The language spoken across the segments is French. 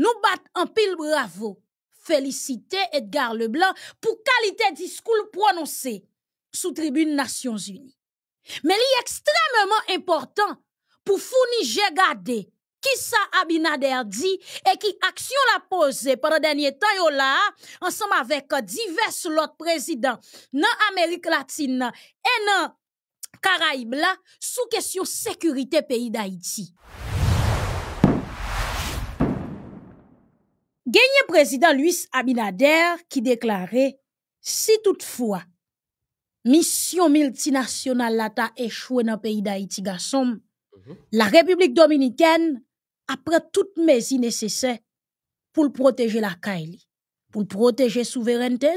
Nous battons en pile bravo. Féliciter Edgar Leblanc pour qualité discours prononcé sous tribune Unies. Mais il est extrêmement important pour fournir j'ai qui ça sa Abinader dit et qui action la pose pendant dernier temps là ensemble ensemble avec divers autres présidents dans Amérique Latine et non caraïbes la sous sécurité sécurité pays pays Gagné président, Luis Abinader qui déclarait « si toutefois, mission multinationale la échoué dans le pays d'Haïti, mhm. la République dominicaine après toutes mesures nécessaires pour protéger la Kylie pour protéger souveraineté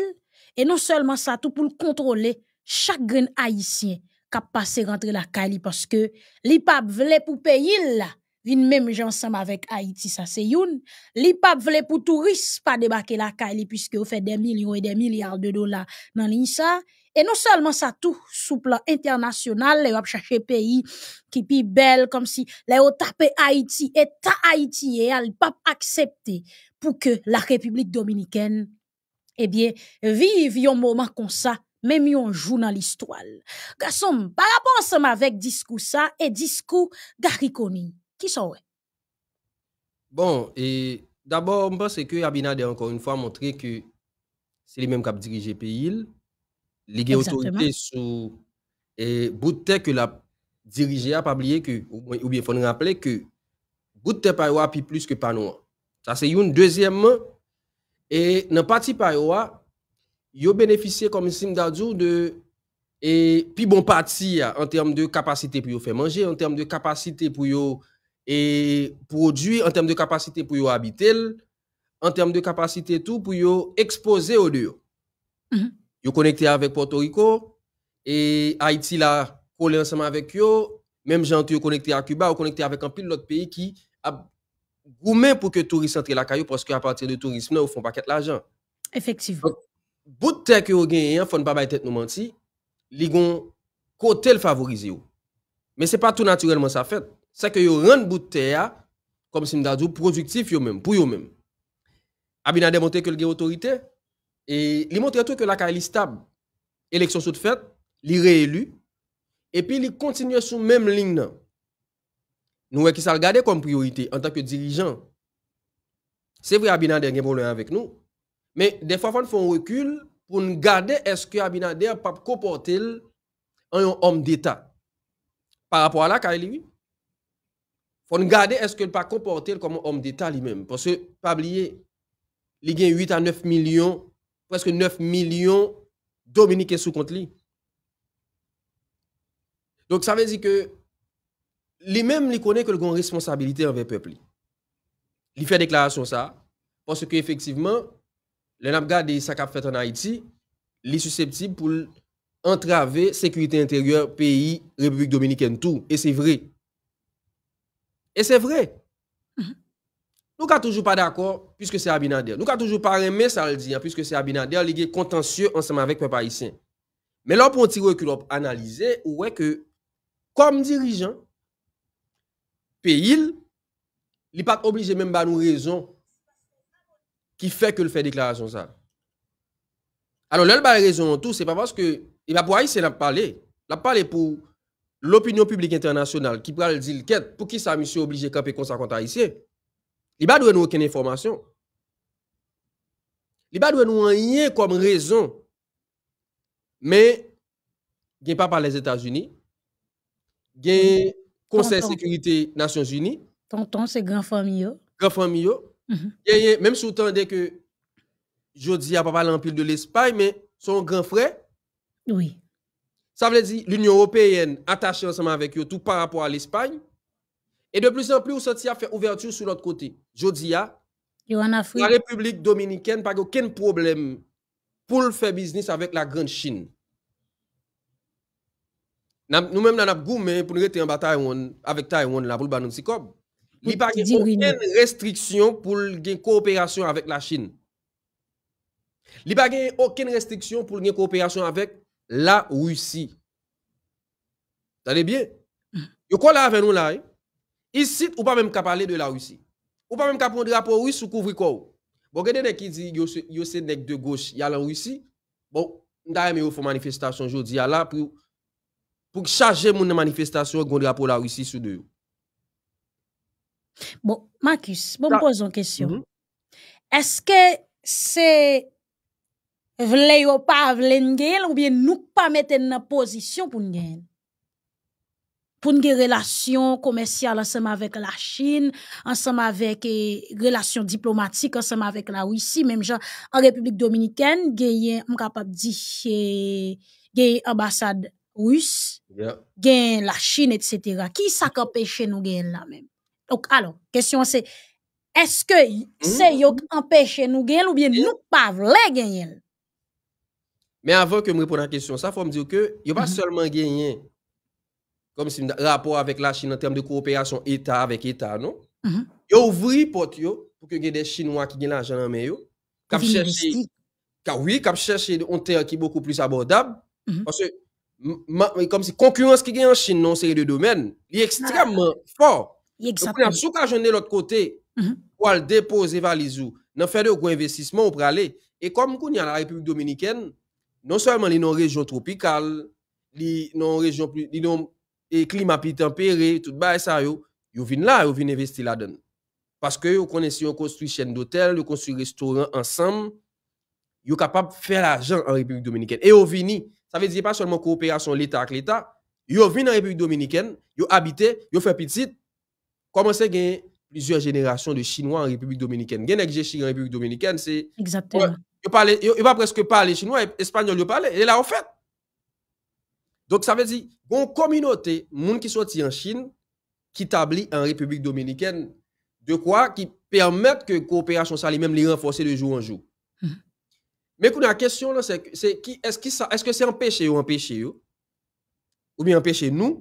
et non seulement ça tout pour contrôler chaque grain haïtien qui passé rentrer la kaili Parce que pap voulait pour payer là vin même j'en avec Haïti ça ça youn, li pap vle pour touristes pas débarquer la caille puisque vous ou fait millions millions et milliards milliards de e dollars dans l'Insa. Et non seulement ça, tout sous plan international les yo ap pays qui pi belle, comme si les yo tape Haïti, et ta Haïti et al pap accepter pour que la République Dominicaine eh bien vive yon moment comme ça même yon joue dans l'histoire. Garçon, par rapport ansem avec discours ça et discours Garikoni sont Bon, et d'abord, on pense que Abinader, encore une fois, montré que c'est les mêmes qui dirigé le pays. a autorité sous et bout que la dirigé a pas oublié que, ou bien il faut nous rappeler que bout de payoa plus que panoua. Ça, c'est une. deuxième et dans pas parti pas a yo bénéficié, comme Sim Dadjou, de et puis bon parti en termes de capacité pour faire manger, en termes de capacité pour et produit en termes de capacité pour y habiter, en termes de capacité tout pour y exposer au dehors. Mm mm-hmm. connecté avec Porto Rico et Haïti là collé ensemble avec yo, même gens yo connecté à Cuba, ou connecté avec un pile d'autres pays qui a gourmet pour que touristes entre la caillou parce qu'à partir de tourisme ils font paquet l'argent. Effectivement. si bout de terre que vous gagne hein, faut ne pas tête nous mentir, li gon côté le favoriser. Mais c'est pas tout naturellement ça fait c'est que vous rend bout de terre, comme si m'dadou, productif yo même, pour vous-même. Abinader montre que a autorité, et il montre tout que la est stable. Élection est faite, il réélu, et puis il continue sur même ligne. Nous, qui ça comme priorité en tant que dirigeant. C'est vrai, Abinader a un problème avec nous. Mais des fois, on fait un recul pour nous garder est-ce que Abinader peut comporter un homme d'État. Par rapport à la oui. konn gade eske l pa komporte l komon om deta li menm, pou se pabliye li gen 8 a 9 milyon, preske 9 milyon Dominikensou kont li. Donk sa vezi ke li menm li kone ke l goun responsabilite avè pepli. Li fè deklarasyon sa, pou se ke efektiveman, le nabgade de Sakap Fethanayiti, li susceptib pou entrave, sekwite interyor, peyi, Republik Dominikensou, e se vrej. E se vre, nou ka toujou pa d'akor pwiske se Abinader. Nou ka toujou pa reme sa al diyan pwiske se Abinader, li gen kontansye ansaman vek pe Parisien. Men la pou an tirwe ki lop analize, ouwe ke kom dirijan pe il, li pat oblije men ba nou rezon ki fe ke l fe deklarasyon sa. Ano lel ba rezon an tou, se pa waz ke, e ba pou Aïs se la pale, la pale pou... l'opinion publik internasyonal ki pral di l'ket, pou ki sa misyo oblije kape konsa konta isye, li ba dwen nou aken informasyon. Li ba dwen nou an yen kom rezon, men gen pa pa les Etats-Unis, gen konsen sekurite Nasyons-Unis, Tonton se gran fam yo, gran fam yo, gen menm sou tande ke jodi a pa pa l'ampil de l'espay, men son gran frey, oui, Sa vle di, l'Union Européenne attache anseman vek yo tout par rapport al Espagne. E de plus en plus, ou sa ti a fè ouverture sou l'ot kote. Jodi a, la Republik Dominikèn pa gen okèn problem pou l'fè biznis avèk la Grand Chine. Nou mèm nan ap goumè, pou nou rete yon bata avèk Taiwan la, pou l'banon si kob. Li pa gen okèn restriksyon pou l gen kooperasyon avèk la Chine. Li pa gen okèn restriksyon pou l gen kooperasyon avèk la Russie. Vous allez bien? Vous mm. quoi là avec nous là? Hein? Ici, ou pas même qu'à parler de la Russie. Ou pas même qu'à prendre rapport russe ou couvrir quoi? Bon, regardez qui dit, yo, yo c'est nèg de gauche, y a la Russie. Bon, d'ailleurs, mais font manifestation aujourd'hui, là, pour, pour charger mon manifestation, gon drapeau la Russie sous deux. Bon, Marcus, bon, pose une question. Mm-hmm. Est-ce que c'est vle pas pa vle ou bien nous pas mettre nan position pour n'gen. Pour une relation commerciale ensemble avec la Chine, ensemble avec eh, relation relations diplomatiques, ensemble avec la Russie, même genre en République Dominicaine, gen on capable dire eh, ambassade russe, la Chine, etc. Qui s'empêche de nous gen là même? Donc, alors, question c'est, est-ce que mm. c'est yo empêche nous gen ou bien nous pas vle gen mais avant que je réponde à la question, ça, il faut me dire que il n'y a pas mhm. seulement gagné comme si un rapport avec la Chine en termes de coopération État avec État, non? Il mm -hmm. a ouvert porte pour que des Chinois qui ont l'argent en main, qui oui, ils cherchent un terrain qui est beaucoup plus abordable. Mhm. Parce que, comme si la concurrence qui gagne en Chine dans série de domaines, il est extrêmement ah. fort. Exactement. Donc, si vous de l'autre côté, mhm. pour déposer valise, dans faire de gros investissements, pour aller. Et comme on a la République dominicaine, Non seulement les non-régions tropicales, les non-régions, les non-régions, les climats plus tempérés, tout bas, et ça, yo vine là, yo vine investir là-dedans. Parce que yo connaissons construire chaîne d'hôtel, yo construire restaurant ensemble, yo capable de faire l'argent en République Dominicaine. Et yo vine, ça veut dire pas seulement coopération l'État avec l'État, yo vine en République Dominicaine, yo habite, yo fait petite, commencez à gagner plusieurs générations de Chinois en République Dominicaine. Gagner des Chinois en République Dominicaine, c'est... Exactement. Ouais. yo pa le, yo va preske pa le chinois, espanyol yo pa le, e la ou fèt. Donk sa ve di, bon kominote, moun ki soti an chine, ki tabli an republik dominiken, de kwa ki permèt ke kooperasyon sa li mèm li renforse de jou an jou. Mè kou na kèsyon, se ki, eske se an peche yo, an peche yo, ou bi an peche nou,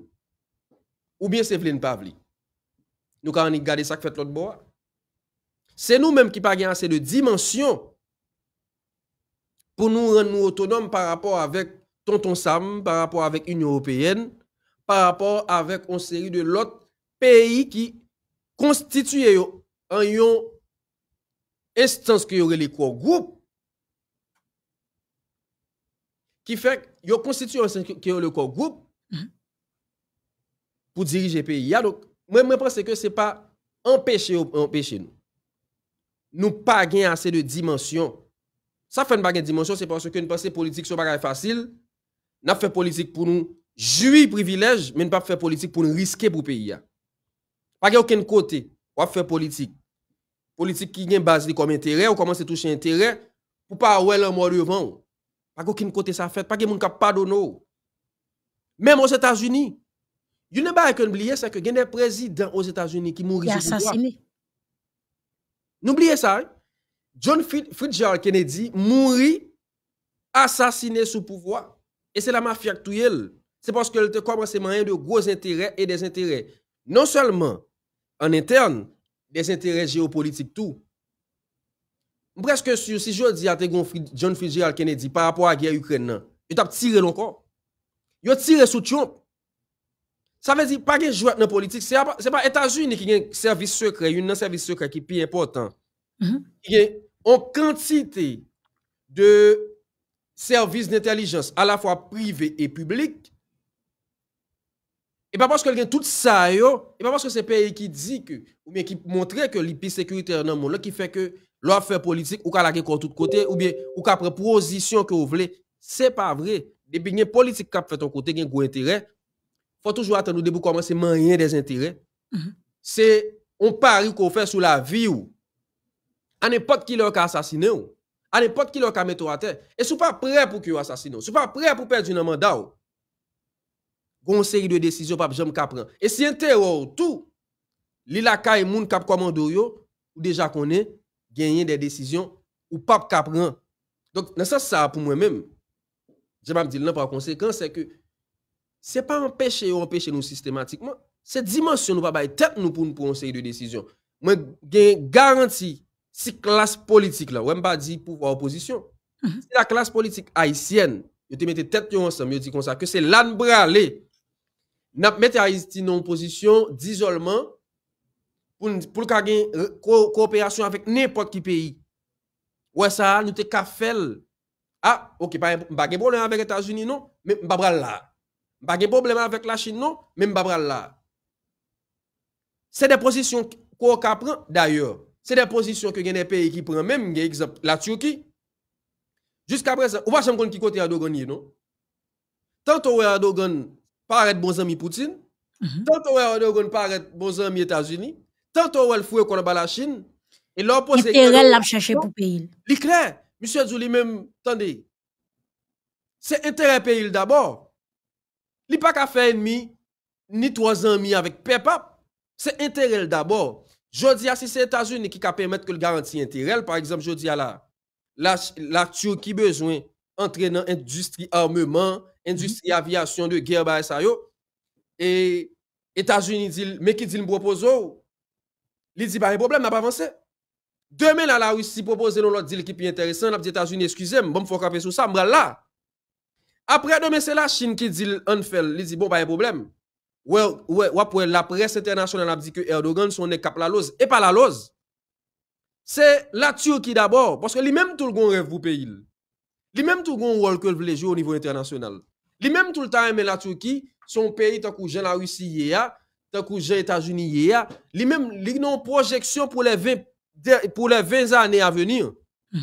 ou bi se vle n'pavli. Nou ka an ni gade sak fèt l'ot bo. Se nou mèm ki pa gen ase de dimensyon, pou nou ren nou autonome par rapport avèk Tonton Sam, par rapport avèk Union Européenne, par rapport avèk on seri de lot peyi ki konstituye yo an yon instance ki yore mm-hmm. le kouk goup ki fèk yo konstituye yon instance ki yore le kouk goup pou dirije peyi ya. Mwen mwen pense ke se pa empèche nou. Nou pa gen ase de dimensyon Sa fèn bagè dimensyon, se pwòsè kè yon pensè politik sou bagè fasil, nap fè politik pou nou jwi privilèj, men pap fè politik pou nou riske pou peyi ya. Pagè okèn kote, wap fè politik. Politik ki gen bas li kom interè, ou koman se touche interè, pou pa wè lè mwè rè van. Pagè okèn kote sa fèt, pagè moun kap padon nou. Mèm wòs Etats-Unis, yon ne barè kè n'oublie sa kè gen dè prezident wòs Etats-Unis ki moun risikou. Ya sasini. N'oublie sa e. Non John Fitzgerald Kennedy mouri, asasine sou pouvoi, e se la mafya ktou yel. Se paske lte kwa brase mayen de gwoz interè et desinterè. Non selman, an interne, desinterè geopolitik tou. Mbrezke si yo di a te gon John Fitzgerald Kennedy pa rapo a gye Ukren nan, yo tap tire lankon. Yo tire sou tion. Sa vezi, pa gen jwap nan politik, se pa etajouni ki gen servis sekre, yon nan servis sekre ki pi importan. Mm-hmm. yon kantite de servis d'intellijens a la fwa privé et publik, e pa pwoske gen tout sa yo, e pa pwoske se peye ki di ki montre ke lipi sekurite nan moun la ki fè ke lò a fè politik mm-hmm. ou ka la gen kon tout kote, ou bie ou ka prepozisyon ke ou vle, se pa vre, debi gen politik kap fè ton kote gen gwen terè, fò toujou atan nou debou koman se manyen des enterè, se on pari kon fè sou la vi ou ane pot ki lor ka asasine ou, ane pot ki lor ka meto a te, e sou pa pre pou ki lor asasine ou, sou pa pre pou perdi nanman da ou, goun seri de desisyon pap jom kap ran, e si ente ou ou tou, li laka e moun kap komandor yo, ou deja konen, genyen de desisyon, ou pap kap ran, donk nan sa sa ap pou mwen men, jem ap di l nan pa konsekans, se ke se pa empeshe ou empeshe nou sistematikman, se dimensyon nou pa baye, tep nou pou nou pronseri de desisyon, mwen genyen garanti, Si klas politik la, wè mba di pouwa oposisyon. Mhm. Si la klas politik haisyen, yo te mette tet yo ansam, yo di konsa, ke se lan bra le, nap mette haisyen nou oposisyon d'izolman, pou l'kagen kooperasyon avèk nè pot ki peyi. Wè sa, nou te kafel. Ha, ah, ok, mba gen problem avèk Etats-Unis nou, mba bran la. Mba gen problem avèk la Chine nou, mba bran la. Se de posisyon kwa wak apren, d'ayor, c'est des positions que des pays qui prennent même, exemple, la Turquie. Jusqu'à présent, on va se qui côté Erdogan, non? Tantôt Erdogan paraît bon ami Poutine, mhm. tantôt Erdogan paraît bon ami États-Unis, tantôt elle fouet contre la Chine, et leur pose. L'intérêt l'a cherché pour pays. C'est clair, monsieur Zouli même, attendez, c'est intérêt pays d'abord. Il n'y a pas qu'à faire ennemi, ni trois amis avec Peppa, C'est intérêt d'abord. Jodi a si se Etajouni ki ka pemet ke l garanti intirel. Par exemple, jodi a la laktyou ki bezwen entrenan industri armeman, industri mhm. avyasyon de ger bae sa yo. Et Etajouni di, me ki di l mpropozo, li di bae problem, na pa avanse. Deme la la ou si propose l ou lot di l ki pi enteresan, la bi Etajouni eskusem, bom fok apesou sa, mbra la. Apre, deme se la, Chin ki di l anfel, li di bon bae problem. Ouè, ouè, wapwè, la presse internasyonel ap di ki Erdogan son ne kap la loz, e pa la loz. Se la Turki d'abor, paske li mem tou lgon rev pou peyil. Li mem tou lgon wolke vlejou au nivou internasyonal. Li mem tout le tae men la Turki, son peyil tak ou jen la Rusi ye ya, tak ou jen Etajuni ye ya, li mem, li nan projeksyon pou le ve, pou le ve zane avenir. Vek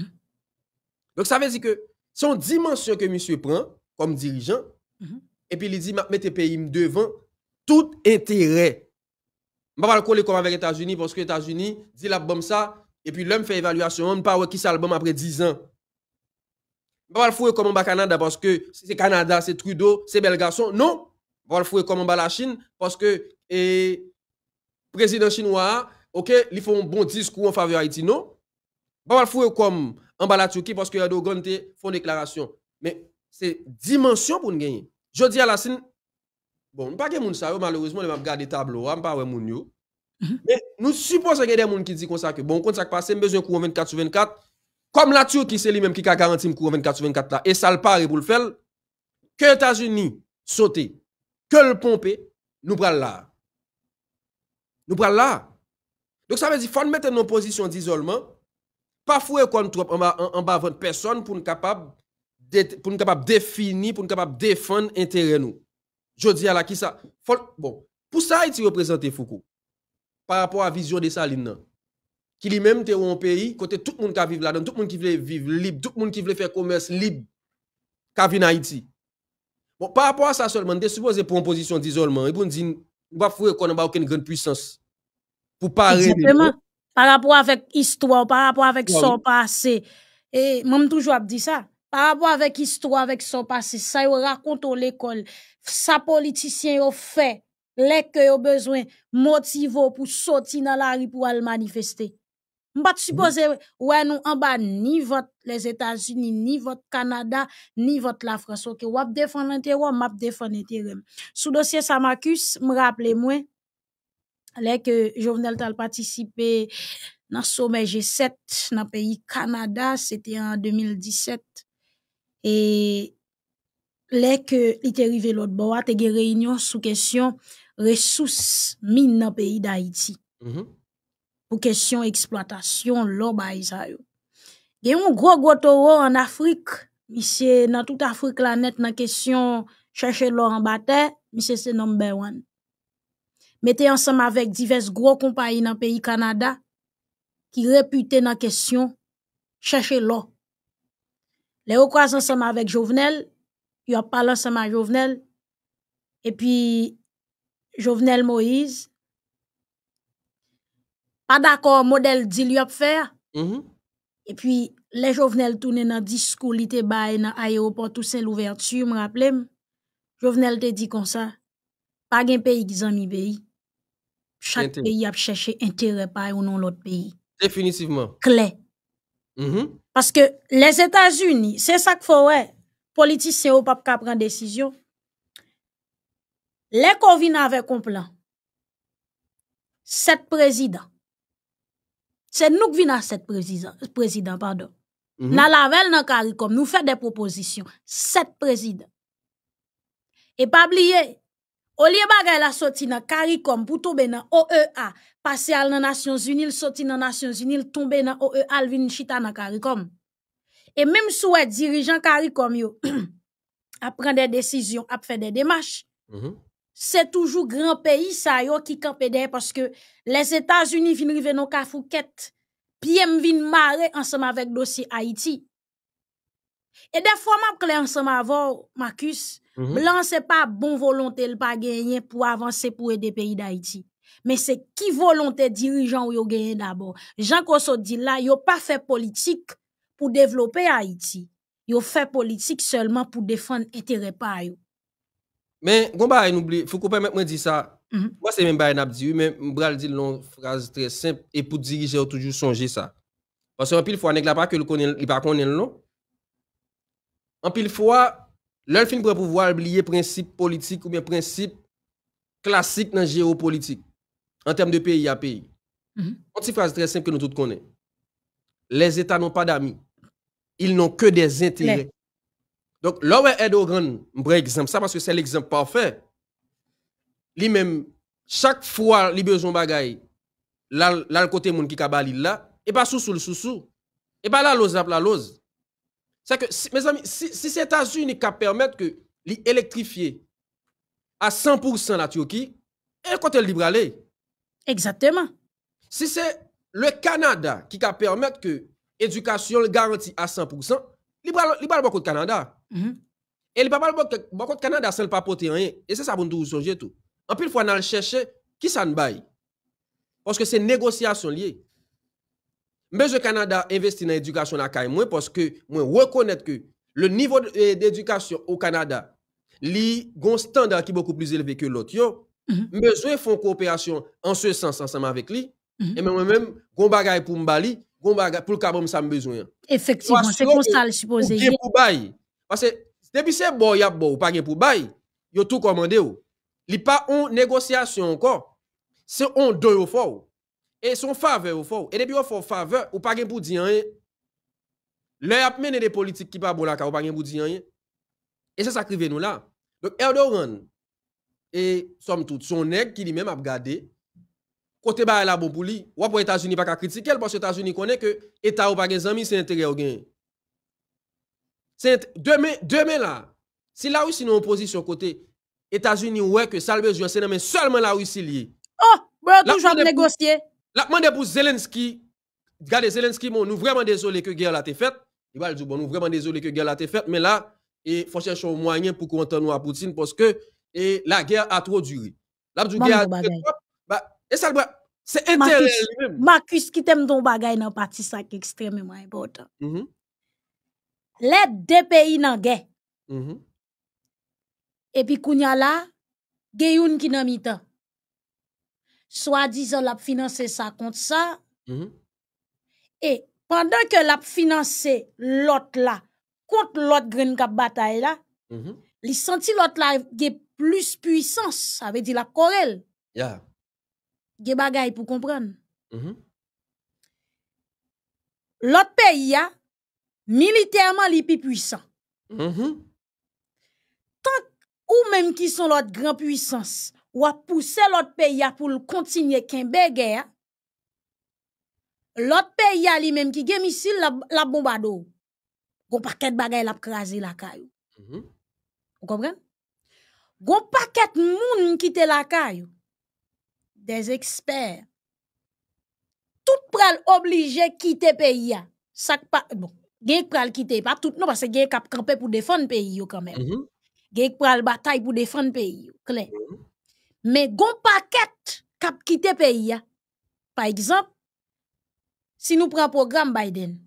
mm-hmm. sa ve di ke, son dimensyon ke misye pren, kom dirijan, mm-hmm. epi li di, mè te peyil m devan, tout intérêt. Je ne vais pas coller comme avec les États-Unis parce que les États-Unis disent la bombe ça et puis l'homme fait évaluation, on ne parle pas qui l'album après 10 ans. Je ne vais pas fouiller comme le Canada parce que c'est Canada, c'est Trudeau, c'est bel garçon. Non, je ne vais pas fouiller comme en la Chine parce que le président chinois, OK, ils font un bon discours en faveur Haïti, non. Je ne vais pas fouiller comme en bas la Turquie parce que Erdogan font déclaration. Mais c'est dimension pour nous gagner. Je dis à la Chine, Bon, pas que moun sa yo, malheureusement, les m'a regardé tableau, hein, pas de moun yo. Mhm. Mais nous supposons qu'il y a des gens qui disent comme ça que bon, quand ça passe, besoin courant 24 sur 24. Comme la Turquie, c'est lui-même qui a garanti le courant 24 24 là. Et ça le paraît pour le faire. Que les États-Unis sauter, que le pomper, nous prenons là. Nous prenons là. Donc ça veut dire qu'il faut mettre nos positions d'isolement. pas fouer contre trop en bas, en, bas, personne pour nous capable pour nous capable définir, pour nous capable défendre intérêt nous. Je dis à la qui ça bon pour ça il représente Foucault par rapport à la vision de Saline qui lui-même était un pays côté tout le monde qui vivre là-dedans tout le monde qui voulait vivre libre tout le monde qui voulait faire commerce libre qui en Haïti bon par rapport à ça seulement est supposé pour une position d'isolement et pour dire on va fouer qu'on n'a aucune grande puissance pour parler par rapport avec histoire par rapport avec son passé et même toujours dit ça par rapport avec l'histoire, avec son passé, raconte yo rakonto l'école, sa il fait, les que yo besoin motivo pour sortir dans la rue pour manifester manifester. manifeste. pas suppose nous en bas ni votre les états unis ni votre Canada, ni votre la France Ok, wap defan défendre map Sous dossier dossier Marcus me rappelle moi les que jovenel tal participé dans sommet G7 le pays Canada, c'était en 2017, et que il est arrivé l'autre bord, il y a une réunion sous question ressources mines dans le pays d'Haïti. Pour mm-hmm. question exploitation, y a un gros gros taureau en Afrique. Monsieur, dans toute Afrique, la nette, dans question chercher l'or en bataille, monsieur, c'est number one. Mettez ensemble avec diverses gros compagnies dans le pays Canada qui réputé dans question chercher l'or les ou croisent ensemble avec Jovenel, ils ont parlé ensemble avec Jovenel, et puis Jovenel Moïse, pas d'accord, modèle dit a fait. Mm-hmm. Et puis, les Jovenel tournent dans le discours, il était dans l'aéroport, tout c'est l'ouverture, je me rappelle. Jovenel te dit comme ça, pas de pays qui s'en pays. Chaque pays a cherché intérêt par ou non l'autre pays. Définitivement. Clé. Parce que les États-Unis, c'est ça qu'il faut, les Politiciens ou pas prendre décision. Les COVID avec un plan. Sept présidents. C'est nous qui venons sept présidents. Président, pardon. Mhm. Dans nous faisons des propositions. Sept présidents. Et pas oublier, au lieu de la sortie dans CARICOM pour tomber dans OEA, passer à la Nations Unies, sortir dans Nations Unies, tomber dans OEA, e vin chita dans CARICOM. Et même si les dirigeant CARICOM prendre des décisions, a faire des démarches, mm-hmm. c'est toujours grand pays ça, yo qui campe derrière parce que les États-Unis viennent arriver dans Kafouquette, puis ils viennent marrer ensemble avec dossier Haïti. Et des fois, ma clé ensemble avant, Marcus, là mhm. blanc, c'est pas bon volonté, le pas gagner pour avancer pour aider le pays d'Haïti. Mais c'est qui volonté dirigeant ou a gagné d'abord? Jean Kosso dit là, yo pas fait politique pour développer Haïti. ont fait politique seulement pour défendre intérêt par yon. Mais, bah, il n'oublie, faut que moi dire ça. Mhm. Moi, c'est même pas un abdi, mais m'bral dire une phrase très simple, et pour diriger, toujours songer ça. Parce que, pile fois, nest pas que le connaît, il pas le nom? en pile fois, leur film pour pouvoir oublier principe politique ou bien principe classique dans la géopolitique en termes de pays à pays. -hmm. Une petite phrase très simple que nous tous connaissons. Les États n'ont pas d'amis. Ils n'ont que des intérêts. Donc, là où Erdogan, un exemple, ça parce que c'est l'exemple parfait, lui-même, chaque fois, il a besoin de bagaille, là, le côté monde qui kabali là, et pas sous sous le sous sous. Et pas là lose, la lose. C'est que, mes amis, si, si les États-Unis qui permettent que l'électrifier à 100% la Turquie, et quand elle libre Exactement. Si c'est le Canada qui a permettre que l'éducation garantie à 100%, il ne parle pas de Canada. Mhm. Et il ne parle pas contre le Canada sans le porter rien. Et c'est ça pour nous songer tout. En plus, il faut aller chercher qui ça ne baille. Parce que c'est négociation liée. Mais le Canada investit dans l'éducation à parce que je reconnais que le niveau euh, d'éducation au Canada, li un standard qui est beaucoup plus élevé que l'autre. Mm-hmm. Mais besoin font coopération en ce sens ensemble avec lui. Mm-hmm. Et moi-même, gon fais pour m'bali, gon bagaille pour le ça besoin. Effectivement, c'est comme ça le supposé. pour bail. Parce que depuis c'est bon, y a bon, pas pour bail, yo tout commandé ou. Li pas on négociation encore. C'est on deux fort. E son fave ou fow. E depi ou fow fave, ou pagin pou diyanye. Le ap men e de politik ki pa bolaka ou pagin pou diyanye. E se sa krive nou la. Donc Erdogan, e som tout, son neg ki li men ap gade, kote ba el abon pou li, wap ou Etat-Unis pa ka kritike, el pos Etat-Unis kone ke Etat ou pagin zami se entere o gen. Deme la, si la ou si nou oposi sou kote, Etat-Unis ouwe ke salbe juan, se nomen solman la ou si liye. Oh, bro, toujou an de negosye. La demande pour Zelensky, regardez Zelensky, bon, nous vraiment désolé que guerre a été faite. Il va nous vraiment désolé que guerre a été faite, mais là, il faut chercher un moyen pour qu'on nous à Poutine parce que et la guerre a trop duré. La guerre a duré. Bah, et ça, bah, c'est intéressant. Marcus, qui t'aime ton bagay dans parti ça qui extrêmement important. -hmm. Les deux pays dans guerre. Mm -hmm. Et puis, a là, il y a qui dans mi-temps soi-disant l'a financé ça contre ça. Mm-hmm. Et pendant que l'a financé l'autre là, contre l'autre grande bataille là, mm-hmm. Ils l'autre là a plus puissance, ça veut dire la y Yeah. Ge bagay pour comprendre. Mm-hmm. L'autre pays a militairement li plus puissant. Tant ou même qui sont l'autre grande puissance, Ou ap pousse l'ot peya pou l'kontinye kenbe gè ya. L'ot peya li menm ki gen misil la bomba do. Gon paket bagay la ap krasi la kayo. Ou kompren? Gon paket moun kite la kayo. Des eksper. Tout pral oblige kite peya. Gen k pral kite pa tout nou. Pase gen kap krampè pou defon peyo kamen. Gen k pral batay pou defon peyo. Klenk. Mais gon qui kap kite pays. ya. Par exemple, si prenons le programme Biden,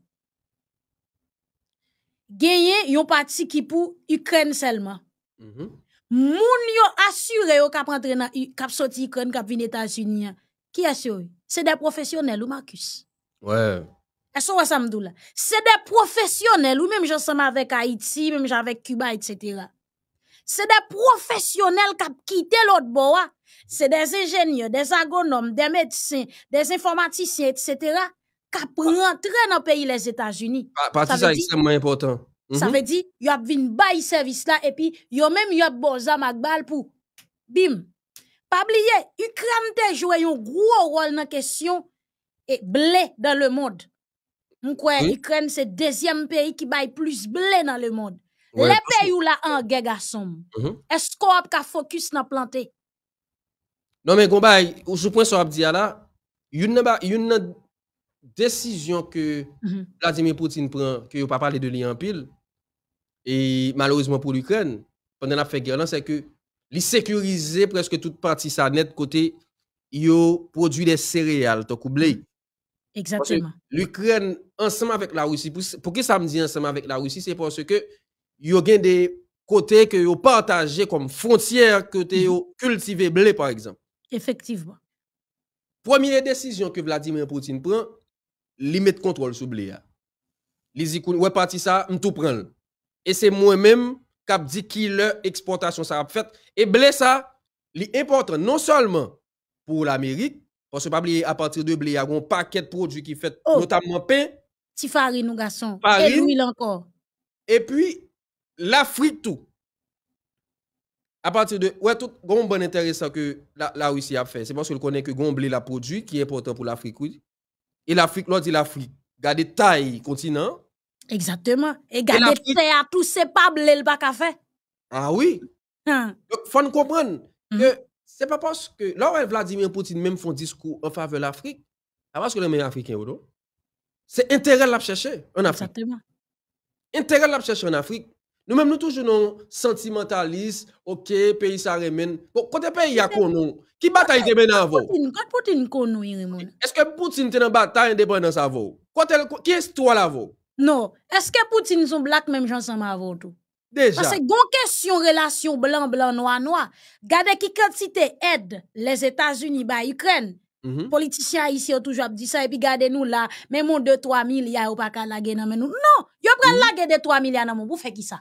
genye yon pati ki pou Ukraine seulement. Mm -hmm. Moun yo assure yo kap, na, kap soti Ukraine kap vin Etats-Unis. Qui assure Se des professionnels, ou Marcus. Ouais. ou wè samdou la. Se des professionnels ou j'en somme avec Haïti même j'en avec Cuba, etc. C'est des professionnels qui ont quitté l'autre bois. Hein. C'est des ingénieurs, des agronomes, des médecins, des informaticiens, etc. qui ont rentré dans le pays les États-Unis. ça, important. Ça veut dire, y a vin bail service là, et puis, y a même y a pour. Bim. Pas oublier, l'Ukraine te joué un gros rôle dans la question et blé dans le monde. M'kwe, que c'est deuxième pays qui baille plus blé dans le monde. Les pays ou la en guerre garçon. Mhm. Est-ce qu'on a focus dans planter Non mais je ou ce point a dit là, une une décision que mhm. Vladimir Poutine prend que pas parler de l'impile. en pile et malheureusement pour l'Ukraine pendant la guerre c'est que il sécuriser presque toute partie sa net côté yo produit des céréales tant blé. Mhm. Exactement. L'Ukraine ensemble avec la Russie pour, ça me dit ensemble avec la Russie c'est parce que yo gen de kote que yo partagez comme frontières que mm yo blé, par exemple. Effectivement. première décision que Vladimir Poutine prend limite contrôle sur le blé. ya. dit ouais parti ça sa, mtou pren. Et se même qui kap qui ki lè leur sa ap Et ça, ça sa, important, non seulement pour l'Amérique, Parce que pas à partir de blé, il y a un paquet de produits qui fait oh. notamment pain. Tifari, nous garçon. Et l'huile encore. Et puis, l'Afrique tout. À partir de ouais tout grand bon intéressant que la, Russie a fait, c'est parce qu'elle connaît que Gomblé la produit qui est important pour l'Afrique Et l'Afrique, l'autre dit l'Afrique, regardez taille continent. Exactement. Et regardez terre à tous ces pas le pas fait. Ah oui. Hein. Donc faut comprendre hum. que c'est pas parce que là Vladimir Poutine même font discours en faveur de l'Afrique, parce que le meilleur africains non? C'est intérêt de la chercher en Afrique. Exactement. Intérêt de la chercher en Afrique. Nous-mêmes, nous toujours nous sentimentalistes, ok, pays ça remène. Bon, quand pays, y a connu. Qui bataille te mène avant? Poutine, quand Poutine Est-ce que Poutine est en bataille indépendance avant? Qui est ce toi là avant? Non. Est-ce que Poutine sont black même gens ensemble avant tout? Déjà. Parce que une question relation blanc blanc noir noir. Gardez qui quantité aide les États-Unis bah Ukraine. Mm ici Politiciens toujours dit ça et puis gardez nous là, même mon 2 3 milliards ou pas qu'à non dans nous. Non, il prend mm -hmm. laguer de 3 milliards dans mon pour faire qui ça?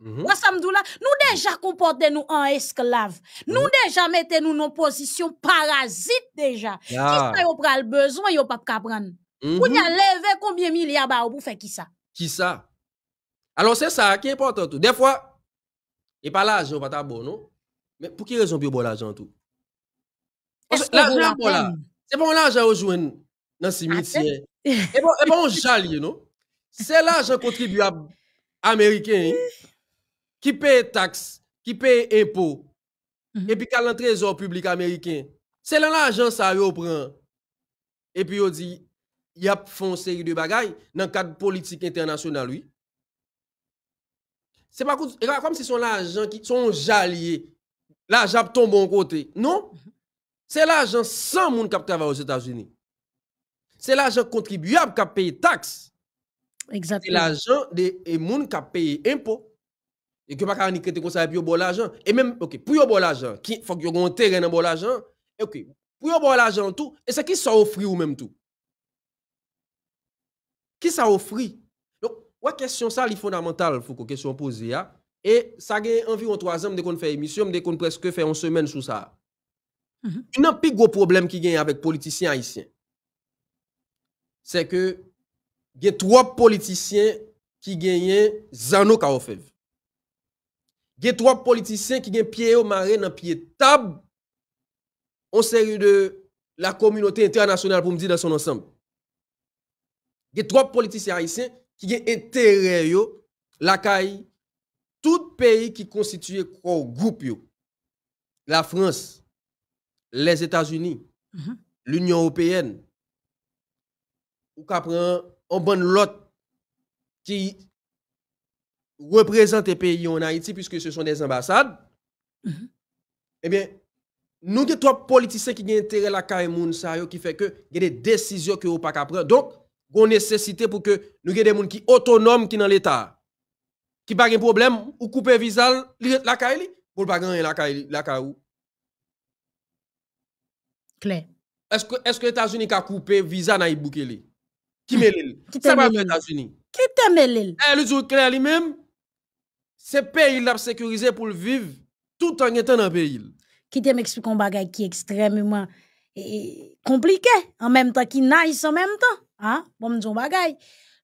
Mhm. nous déjà comportons nous en esclaves. Nous mhm. déjà mettons nous en position parasite déjà. Qui ah. ça au pral besoin de pas prendre. Vous y a levé combien de milliards pour faire qui ça? Qui ça? Alors c'est ça qui est important tout. Des fois, et pas l'argent pas bon non? Mais pour qui raison pour bon l'argent tout? L'argent C'est bon l'argent au joint dans cimetière. Et bon, et bon, non? C'est l'argent contribuable américain. Hein? qui paye taxes, qui paye impôts, mhm. et puis qui a un trésor public américain. C'est là l'argent ça yo prend. Et puis yo dit, y a une série de bagailles dans le cadre politique international, oui. C'est pas comme si son l'argent qui sont jalés, L'argent tombe en côté. Non. Mhm. C'est l'argent sans monde qui travaille aux États-Unis. C'est l'argent contribuable qui paye taxes. Exactement. C'est l'argent des gens qui payé impôts et que pas a pas comme ça et puis bon l'argent et même OK pour bon l'argent qui faut que un terrain dans bon l'argent OK pour bon l'argent tout et c'est qui ça offrir ou même tout qui ça offrir donc la question ça est fondamentale faut que question posée et ça gagne environ trois ans dès qu'on fait émission dès qu'on presque fait une semaine sur ça mm-hmm. un plus gros problème qui gagne avec politiciens haïtiens c'est que il y a trois politiciens qui gagnent Zano fait a trois politiciens qui gen pied au marais nan pied table. série de la communauté internationale, pour me dire, dans son ensemble. Il y a trois politiciens gen qui yo intérêt tout pays qui pays qui groupe, yo. La France, les états unis mhm. l'Union Européenne, ou ka un bon ban lot qui représenter pays en Haïti, puisque ce sont des ambassades, mhm. eh bien, nous avons trois politiciens qui ont intérêt à la carrière qui fait que il y a des décisions que vous pas prendre. Donc, on nécessité pour que nous ayons des gens qui autonomes qui dans l'État, qui pas de problème, ou couper visa la carrière, pour pas gagner la carrière. Est-ce que est-ce que États-Unis a coupé visa dans Iboukele? Qui mêle? Qui Ça va les États-Unis? Qui te mêle? Elle eh, dit clair lui-même ce pays l'a sécurisé pour le vivre tout en étant dans le pays. Qui te m'explique un bagage qui est extrêmement eh, eh, compliqué, en même temps, qui nice en même temps. Hein? Bon,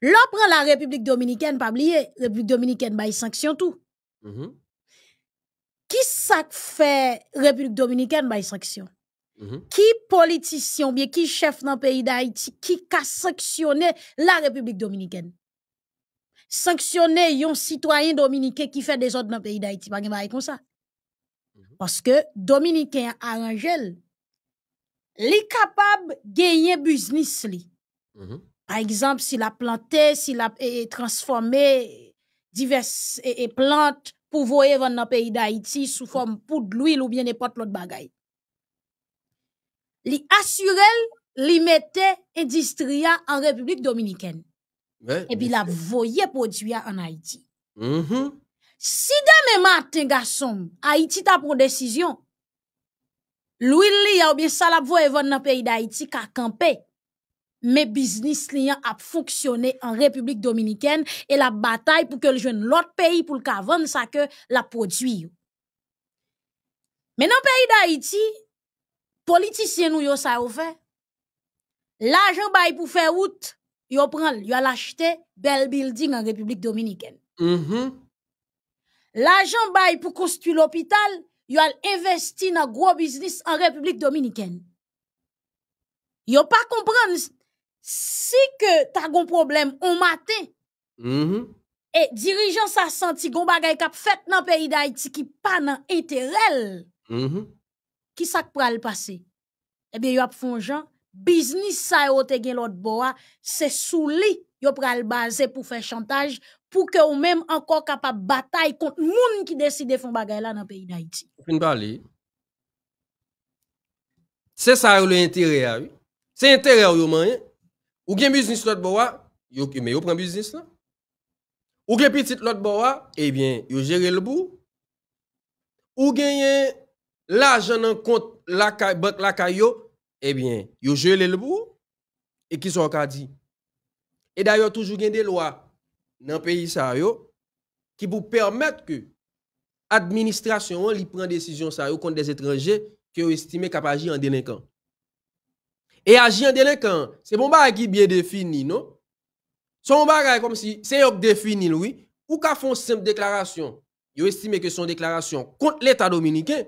la République dominicaine, pas oublier, République dominicaine, bah, il sanctionne tout. Mm-hmm. Qui ça fait République dominicaine, bah, il mm-hmm. Qui politicien, bien qui chef dans le pays d'Haïti, qui a sanctionné la République dominicaine? sanctionner un citoyen dominicain qui fait des autres dans le pays d'Haïti. Mhm. Parce que dominicain Il est capable gagner business mhm. Par exemple, s'il a planté, s'il a eh, eh, transformé diverses eh, plantes pour voyager dans le pays d'Haïti sous mhm. forme poudre, l'huile ou bien n'importe l'autre bagaille. Il assure li mettait industria en République dominicaine et puis la a produit en Haïti. Mm-hmm. Si demain matin, garçon, Haïti t'a pour décision, l'huile li a ou bien ça la dans le pays d'Haïti ka camper. Mais business li a fonctionné en République Dominicaine et la bataille pour que le jeune l'autre pays pour le vendre ça que la produit. Mais dans le pays d'Haïti, politiciens nous yo ça fait. L'argent bail pour faire route yo pran, yo un bel building en République Dominicaine. Mm-hmm. L'argent bay pour construire l'hôpital, yo a investi dans gros business en République Dominicaine. n'ont pas compris. si que ta un problème on matin. Mm-hmm. Et dirigeant sa senti gon bagay kap fait dans pays d'Haïti qui pas dans intérêt. Qui sest sak pral passé Eh bien, yon a fonjan, business ça yo te gen l'autre bois c'est sous lit yo pral baser pour faire chantage pour que ou même encore capable bataille contre moun qui décide font bagay là dans pays d'Haïti c'est ça le intérêt oui c'est intérêt yo man ou gen business l'autre bois yo mais yo prend business là ou gen petit l'autre bois eh bien yo gère le bout ou gagne l'argent dans compte la banque la caillou eh bien, yo gelé le bout et qui sont qu'a dit. Et d'ailleurs toujours des lois dans pays ça yo qui vous permettent que l'administration li prend décision ça yo contre des étrangers qui ont estimé capable agir en délinquant. Et agir en délinquant, c'est bon bagay qui bien défini, non? Son bagay comme si c'est défini, oui. Ou qu'a une simple déclaration, yo estime que son déclaration contre l'État dominicain,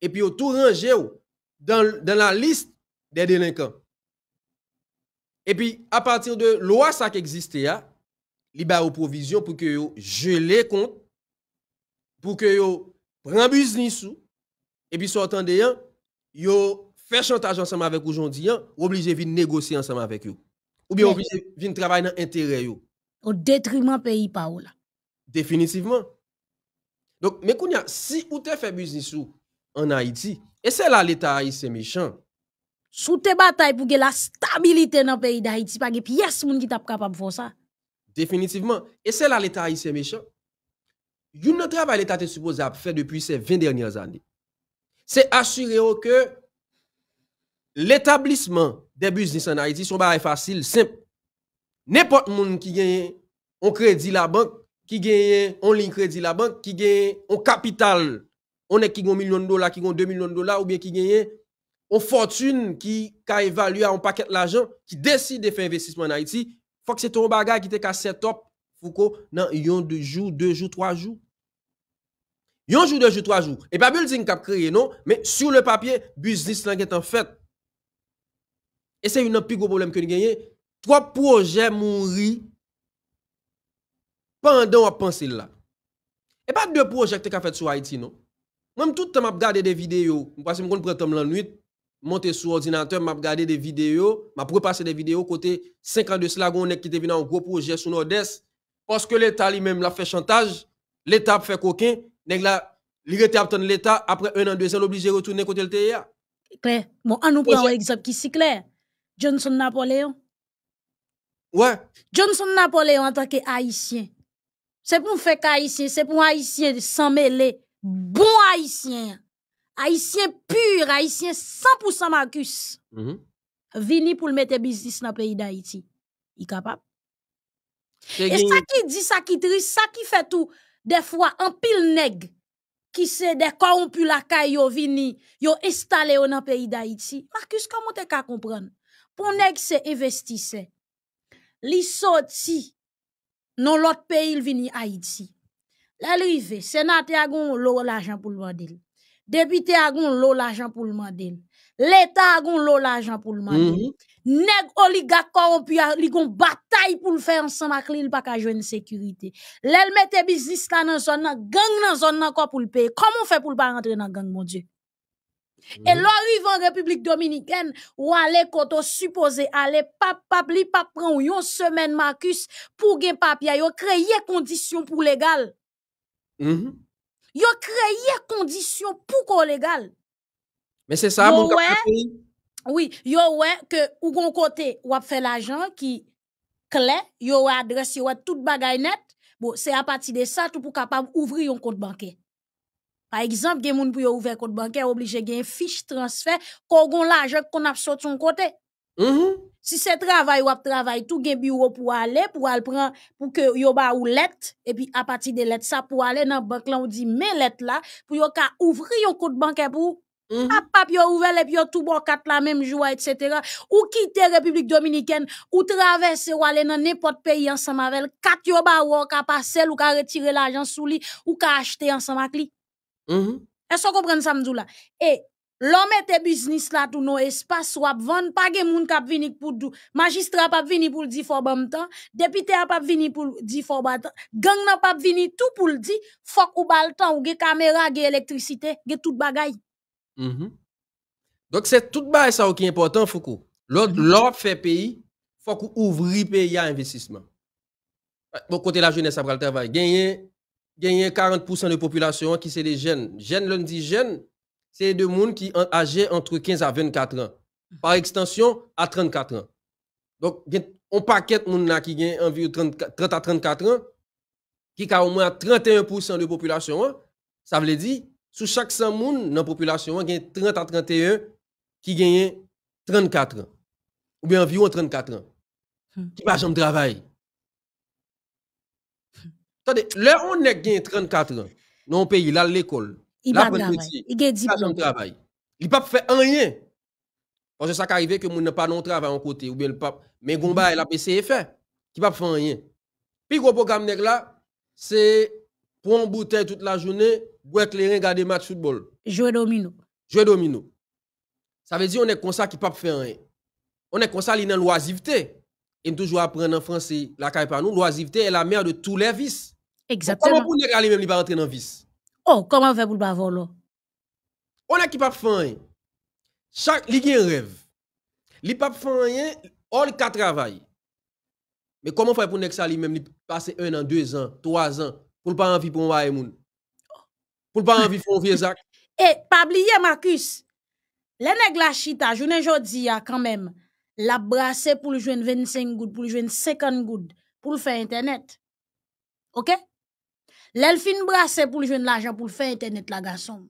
et puis yo tout rangé dans, dans la liste des délinquants. Et puis, à partir de loi ça qui existait, il y a aux provisions pour que vous les compte, pour que vous preniez business et puis sortant entendez, yo fait chantage ensemble avec aujourd'hui, obligé de négocier ensemble avec vous, Ou bien obligé de travailler dans l'intérêt. Au détriment pays Paola. Définitivement. Donc, mais si vous faites fait business en Haïti, et c'est là l'État haïtien méchant, sous tes batailles pour que la stabilité dans le pays d'Haïti, pas de moun qui sont capable de faire ça. Définitivement. Et c'est là l'État haïtien méchant. Il y travail l'État est supposé faire depuis ces 20 dernières années. C'est assurer que l'établissement des business en Haïti, son est facile, simple. N'importe moun qui gagne un crédit la banque, qui gagne un ligne crédit la banque, qui gagne un capital, on est qui gagne 1 million de dollars, qui gagne 2 millions de dollars, ou bien qui gagne On fotune ki ka evalue an paket l'ajan, ki desi de fe investisme an Haiti, fok se ton bagay ki te ka setop, foko nan yon jou, de jou, toa jou. Yon jou, de jou, toa jou. E pa bel zin kap kreye, non? Men, sou le papye, biznis langet an fet. E se yon nan pi go bolem ke ni genye, 3 proje moun ri pandan wap pensil la. E pa 2 proje ke te ka fet sou Haiti, non? Mwen mtout te map gade de video, mpwase mkoun prete m lan nwit, monter sur ordinateur, m'a regardé des vidéos, m'a préparé des vidéos côté 5 ans de cela, qui un gros projet sur Nord-Est. Parce que l'État lui-même l'a fait chantage, l'État fait coquin, nèg la, l'État, après un an, deux ans, obligé de retourner côté le TIA. E clair. Bon, on prend un exemple qui est clair. Johnson Napoléon. Ouais. Johnson Napoléon en tant que haïtien. C'est pour faire haïtien, c'est pour haïtien sans mêler. Bon haïtien. Haïtien pur, Haïtien 100% Marcus, mm-hmm. vini pour le mettre business dans le pays d'Haïti. Il est capable. Et ça qui dit, ça qui triste, ça qui fait tout, des fois, en pile nègre, qui c'est des corrompus la caille, yo vini, yo installé dans le pays d'Haïti. Marcus, comment tu peux comprendre? Pour nègre, c'est investisseur. Li sorti, non l'autre pays, il vini Haïti. L'arrivée, sénateur a gon l'argent pour le vendre. Député a gon l'eau l'argent pour le mandat. L'État a gon l'eau l'argent pour le mandat. Nègre mhm. Nèg oligarque corrompu a gon bataille pour le faire ensemble pour l'île pas qu'à une sécurité. L'el mette business là dans zone, gang dans zone encore pour le payer. Comment on fait pour le pas rentrer dans gang, mon Dieu? Et mhm. Et l'arrivée en République Dominicaine, ou aller koto supposé aller pas pap li pap pran une semaine Marcus pour gen papier, yon créer condition pour légal. Mhm. Yo créé condition pour qu'on légal. Mais c'est ça, mon ouais, Oui, yo ouais que ou gon côté ou fait l'argent qui clair, yo adresse yo tout bagay net. Bon, c'est à partir de ça tout pour capable ouvrir un compte bancaire. Par exemple, gen moun pou yo ouvrir compte bancaire obligé fichier fiche transfert qu'on gon l'argent qu'on a sorti son côté. Mm-hmm. Si c'est travail ou travail, tout gen bureau pour aller, pour aller prendre, pour que yo ou lettre, et puis à partir de lettre ça, pour aller dans la banque, on dit, mais lettre là, pour yo ka ouvrir yon compte bancaire pour, à -hmm. ouvert et puis tout bon kat la même joie, etc. Ou quitter République Dominicaine, ou traverser ou aller dans n'importe pays ensemble avec, kat yo ba ou ka passer, ou ka retirer l'argent sous lit, ou ka acheter ensemble avec mm-hmm. Est-ce vous comprenez ça, là? Et, L'homme était business là tout nos espaces ou vendre pas gen moun k'ap vini pour dou magistrat pas vini pour di fort bam temps député pas vini pour di fort bat gang n'a pas vini tout pour le di fò ou bal temps ou gen caméra gen électricité gen tout bagay mm -hmm. donc c'est tout bagay ça qui est important Foucault l'autre mhm. fait pays fok ou ouvri pays à investissement bon côté la jeunesse après le travail gagner gagner 40% de population qui c'est les jeunes jeunes l'on dit jeunes c'est des gens qui ont âgé entre 15 à 24 ans. Mhm. Par extension, à 34 ans. Donc, on paquette de gens qui ont environ 30, à 34 ans, qui a au moins 31% de population. Hein. Ça veut dire, sous chaque 100 personnes dans la population, il y a 30 à 31 qui ont 34 ans. Ou bien environ 34 ans. Hmm. Qui pas jamais travail. Attendez, là, on a 34 ans dans le pays, là, l'école. Il pas travail. Il gagne diplôme. travail. Il pas faire rien. Parce que ça arrive que nous n'a pas non travail en côté Mais bien le est mais gomba mhm. il a essayé pas faire rien. Puis le programme c'est là, c'est prendre bouteille toute la journée, boire éclairer, regarder match football. Jouer domino. Jouer domino. Ça veut dire qu'on est comme ça qui pas faire rien. On est comme ça est dans l'oisiveté. Et toujours apprendre en français la caille par nous, l'oisiveté est la mère de tous les vices. Exactement. Comment vous pas aller même il va rentrer dans vice Oh, comment faire pour le voler? On a qui pas fin. Chaque ligue gen rêve. Li pas faim rien, le ka travail. Mais comment faire pour ne ça même passer un an, deux ans, trois ans pour ne pas envie pour un moun. Pour pas envie pour vieux zac. Et eh, pas oublier Marcus. Les nèg la chita journée jodi a quand même la brasser pour le jouer 25 goud, pour le jouer 50 goud pour le faire internet. OK? Lèl pour le jeune l'argent pour le faire internet la garçon.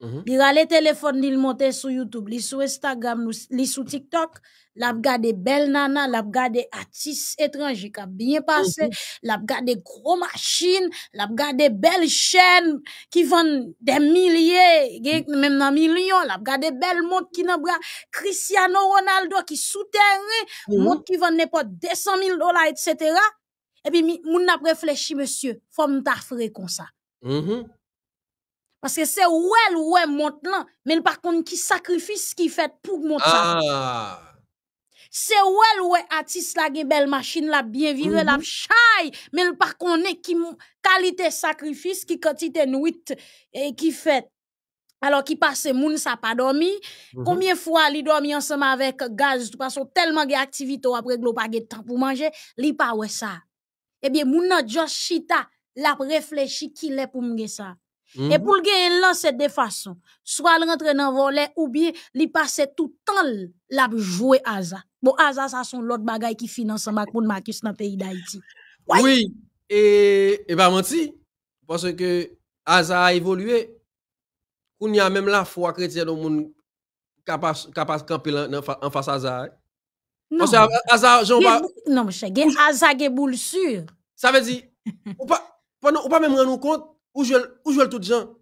Mm -hmm. les téléphones, téléphone, li sur sur YouTube, li sur Instagram, li sur TikTok, La gade belle nana, l'ap artiste étrangers qui a bien passé, mhm. la -hmm. gros machine, machines, il belle chaîne qui vend des vendent mhm. même milliers, même la millions. belle montre qui belles montres qui Cristiano Ronaldo qui souterrait mm qui vend qui vendent des 200 000 dollars, etc., et eh puis, moun n'a réfléchi, monsieur, faut me faire comme ça. Mm-hmm. Parce que c'est ouel ouel monte là, mais par contre, qui sacrifice qui fait pour monter ah. C'est ouel est artiste la belle machine la bien vivre la mm-hmm. chai, mais par contre, qui qualité sacrifice qui quantité nuit et qui fait. Alors qui passe moun sa pas dormi, mm-hmm. combien fois il dormi ensemble avec gaz, parce a tellement de après que pas de temps pour manger, li pa ouais ça eh bien, moun nan Chita, la réfléchi qui est pour m'gè ça. Et mhm. pour le gagner là, c'est de façon. Soit il rentre dans le volet, ou bien, il passe tout le temps, la à Aza. Bon, Aza, ça son l'autre bagay qui finance en Macron Marcus dans le pays d'Haïti. Oui. Et, et pas menti. Parce que Aza a évolué. a même la foi chrétienne au monde capable de camper en face à Aza. Hein. Non. Parce que asa, j'en pas... Non, mè chè, gen asa gen boul sur. Sa ve di, ou pas, ou pas même rendre compte, kont, ou jwèl, ou jwèl tout gens.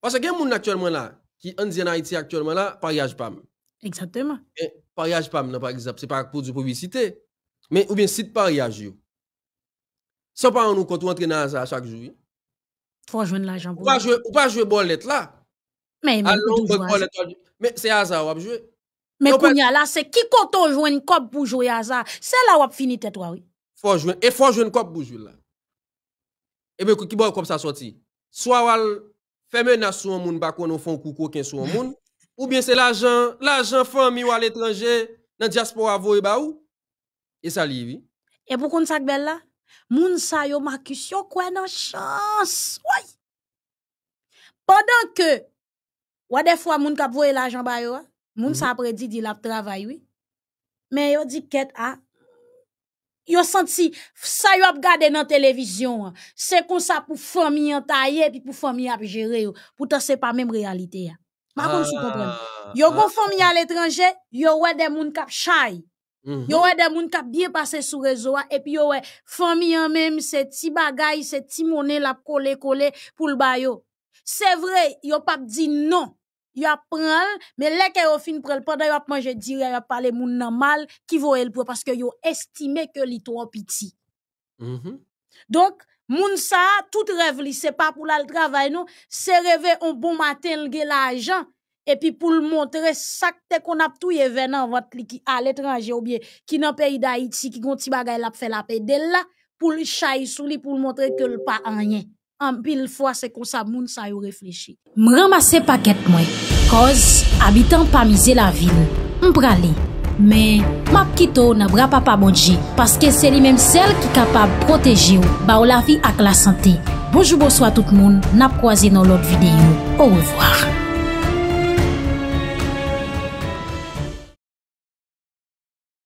Parce que gen moun actuellement là, qui en dit en Haïti actuellement là, pariage pam. Exactement. Et pariage pam, non, par exemple, c'est pas pour du publicité. Mais, ou bien site pariage yo. Sans pas nous compte ou entrer dans Aza chaque jour. Il Faut joindre l'argent pour. Ou pas jouer, ou pas jouer bolette là. Mais, mais, hein, mais c'est hasard ou va jouer. Mè kounya la, se ki koto jwen kop boujou ya aza, se la wap fini tetwa wè. Fon jwen, e fon jwen kop boujou la. E mè kou kibwa wè kop sa soti. Swa wal feme nan sou an moun bako nou fon koukou ken sou an moun, ou bien se l'ajan, l'ajan fon miwa l'etranje nan diaspora vowe ba ou, e sa liye vi. E pou kon sa kbella, moun sa yo makisyon kwen nan chans. Pendan ke wade fwa moun kap vowe l'ajan bayo a, Moune ça mhm. a prédit il a travaillé mais yo a dit qu'est ah, à yo a senti ça yo a regardé dans télévision c'est ah, comme ça pour famille un tailleur et pour famille un géré pourtant c'est pas même réalité marre quoi je suis pas bonne y a à l'étranger yo a ouais des monde qui shy y a ouais des monde qui bien passé sur réseau ah, et puis y a ouais forme y même c'est si des petites monnaies monnaie la coller coller pour le bain yo c'est vrai yo a pas dit non yo ap mais les leke yo fin pran, pendant yo ap manje dire, yo ap moun nan mal, ki vo el parce que yo estime que li trop piti. Mm Donk, moun sa, tout rêve li, c'est pas pou la travail travay nou, se un on bon matin lge la et puis pou le montre sakte kon ap touye ven nan vat li ki al l'étranger ou bien ki nan pays d'Haïti qui ki kon ti bagay la fait la pe de la, pou l sou li, pou que montre ke l pa Ambil fwa se kon sa moun sa yo refleji. M ramase paket mwen. Koz, abitan pa mize la vil. M prali. Men, map kito na bra pa pa modji. Paske se li menm sel ki kapab proteji ou. Ba ou la vi ak la sante. Bojoubo swa tout moun. Nap kwa zi nou lot videyo. Ou revoar.